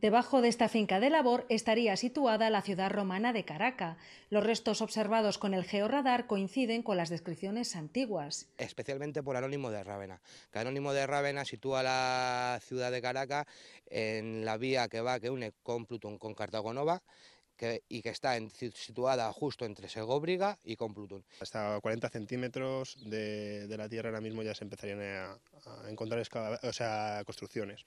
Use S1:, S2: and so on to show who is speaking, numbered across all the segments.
S1: Debajo de esta finca de labor estaría situada la ciudad romana de Caraca. Los restos observados con el georradar coinciden con las descripciones antiguas.
S2: Especialmente por Anónimo de Rávena, Anónimo de Rávena sitúa la ciudad de Caraca en la vía que va, que une con Plutón, con Cartagonova, y que está situada justo entre Segóbriga y con Plutón. Hasta 40 centímetros de,
S3: la Tierra ahora mismo ya se empezarían a, encontrar o construcciones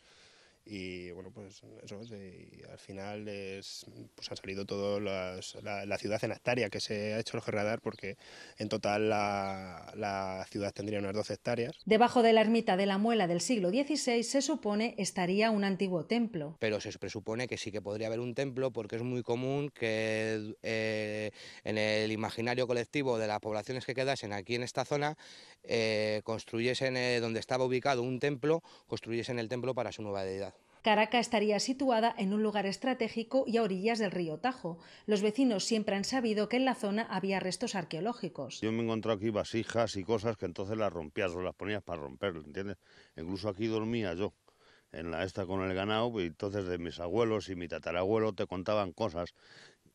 S3: y bueno, pues eso, y al final es, pues ha salido toda la, la, ciudad en hectárea que se ha hecho el radar porque en total la, ciudad
S2: tendría unas 12 hectáreas.
S1: Debajo de la ermita de la Muela del siglo XVI se supone estaría un antiguo templo.
S2: Pero se presupone que sí que podría haber un templo porque es muy común que eh, en el imaginario colectivo de las poblaciones que quedasen aquí en esta zona eh, construyesen eh, donde estaba ubicado un templo, construyesen el templo para su nueva deidad.
S1: Caracas estaría situada en un lugar estratégico y a orillas del río Tajo. Los vecinos siempre han sabido que en la zona había restos arqueológicos.
S4: Yo me he encontrado aquí vasijas y cosas que entonces las rompías o las ponías para romper, ¿entiendes? Incluso aquí dormía yo en la esta con el ganado y entonces de mis abuelos y mi tatarabuelo te contaban cosas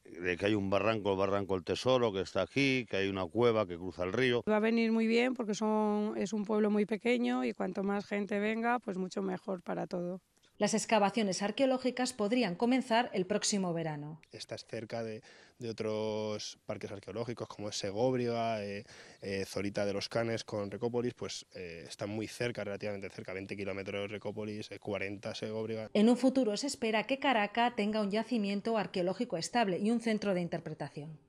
S4: de que hay un barranco, el barranco El Tesoro, que está aquí, que hay una cueva que cruza el río.
S1: Va a venir muy bien porque son, es un pueblo muy pequeño y cuanto más gente venga, pues mucho mejor para todo. Las excavaciones arqueológicas podrían comenzar el próximo verano.
S3: Estás cerca de, otros parques arqueológicos como Segóbriga, eh, eh, Zorita de los Canes con Recópolis, pues eh, están muy cerca, relativamente cerca, 20 kilómetros de Recópolis, 40 eh, Segóbriga.
S1: En un futuro se espera que Caracas tenga un yacimiento arqueológico estable y un centro de interpretación.